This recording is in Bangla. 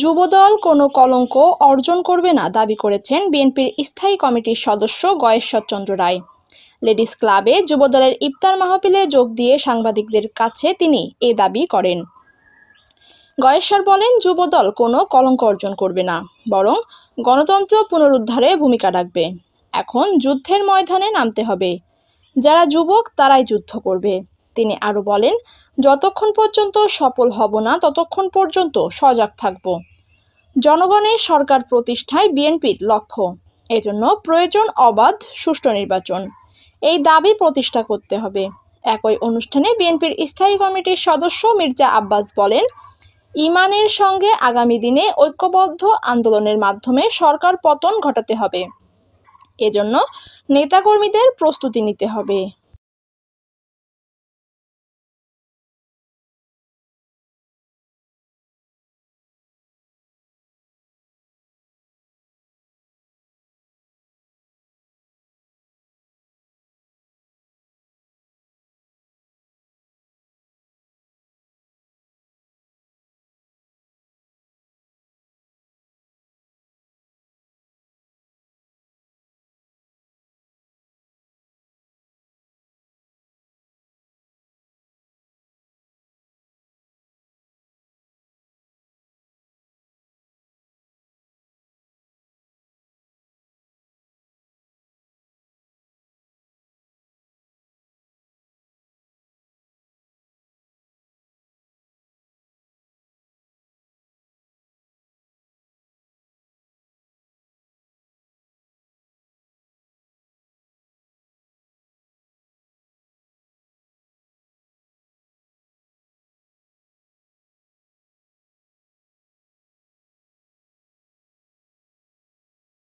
যুবদল কোনো কলঙ্ক অর্জন করবে না দাবি করেছেন বিএনপির স্থায়ী কমিটির সদস্য গয়েশ্বরচন্দ্র রায় লেডিস ক্লাবে যুবদলের ইফতার মাহফিলে যোগ দিয়ে সাংবাদিকদের কাছে তিনি এ দাবি করেন গয়েশ্বর বলেন যুবদল কোনো কলঙ্ক অর্জন করবে না বরং গণতন্ত্র পুনরুদ্ধারে ভূমিকা রাখবে এখন যুদ্ধের ময়দানে নামতে হবে যারা যুবক তারাই যুদ্ধ করবে তিনি আরও বলেন যতক্ষণ পর্যন্ত সফল হব না ততক্ষণ পর্যন্ত সজাগ থাকব জনগণের সরকার প্রতিষ্ঠায় বিএনপির লক্ষ্য এজন্য প্রয়োজন অবাধ সুষ্ঠু নির্বাচন এই দাবি প্রতিষ্ঠা করতে হবে একই অনুষ্ঠানে বিএনপির স্থায়ী কমিটির সদস্য মির্জা আব্বাস বলেন ইমানের সঙ্গে আগামী দিনে ঐক্যবদ্ধ আন্দোলনের মাধ্যমে সরকার পতন ঘটাতে হবে এজন্য নেতাকর্মীদের প্রস্তুতি নিতে হবে